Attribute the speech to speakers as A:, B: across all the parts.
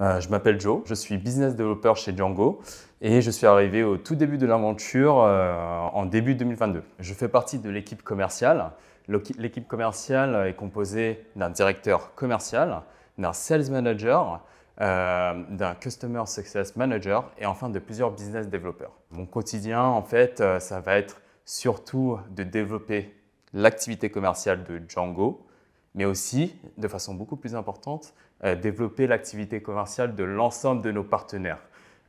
A: Euh, je m'appelle Joe, je suis business developer chez Django et je suis arrivé au tout début de l'aventure euh, en début 2022. Je fais partie de l'équipe commerciale. L'équipe commerciale est composée d'un directeur commercial, d'un sales manager, euh, d'un customer success manager et enfin de plusieurs business développeurs. Mon quotidien, en fait, ça va être surtout de développer l'activité commerciale de Django, mais aussi, de façon beaucoup plus importante, euh, développer l'activité commerciale de l'ensemble de nos partenaires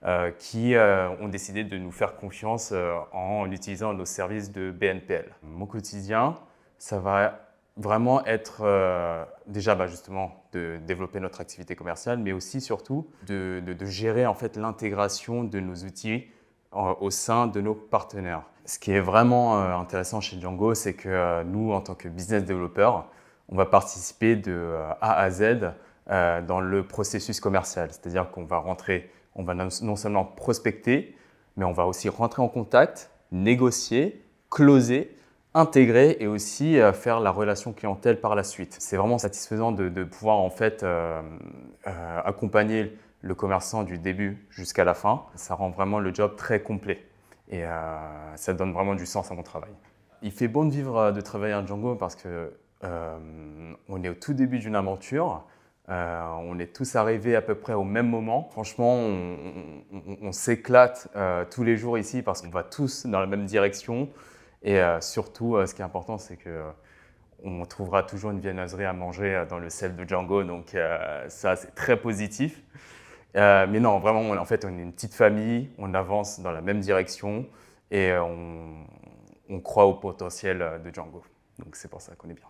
A: euh, qui euh, ont décidé de nous faire confiance en utilisant nos services de BNPL. Mon quotidien, ça va vraiment être déjà bah, justement de développer notre activité commerciale, mais aussi surtout de, de gérer en fait l'intégration de nos outils au sein de nos partenaires. Ce qui est vraiment intéressant chez Django, c'est que nous, en tant que business développeurs, on va participer de euh, A à Z euh, dans le processus commercial. C'est-à-dire qu'on va rentrer, on va non seulement prospecter, mais on va aussi rentrer en contact, négocier, closer, intégrer et aussi euh, faire la relation clientèle par la suite. C'est vraiment satisfaisant de, pouvoir en fait accompagner le commerçant du début jusqu'à la fin. Ça rend vraiment le job très complet et ça donne vraiment du sens à mon travail. Il fait bon de vivre, de travailler à Django parce que euh, on est au tout début d'une aventure. Euh, on est tous arrivés à peu près au même moment. Franchement, on, s'éclate euh, tous les jours ici parce qu'on va tous dans la même direction. Et surtout, ce qui est important, c'est qu'on trouvera toujours une viennoiserie à manger dans le sel de Django. Donc ça, c'est très positif. mais non, vraiment, en fait, on est une petite famille. On avance dans la même direction et on croit au potentiel de Django. Donc c'est pour ça qu'on est bien.